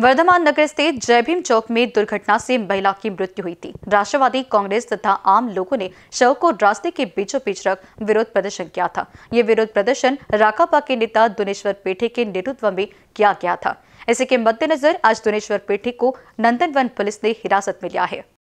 वर्धमान नगर स्थित जय भीम चौक में दुर्घटना से महिला की मृत्यु हुई थी राष्ट्रवादी कांग्रेस तथा आम लोगों ने शव को रास्ते के बीचों बीच रख विरोध प्रदर्शन किया था ये विरोध प्रदर्शन राकापा के नेता दुनेश्वर पेठे के नेतृत्व में किया गया था इसी के मद्देनजर आज दुनेश्वर पेठे को नंदनवन पुलिस ने हिरासत में लिया है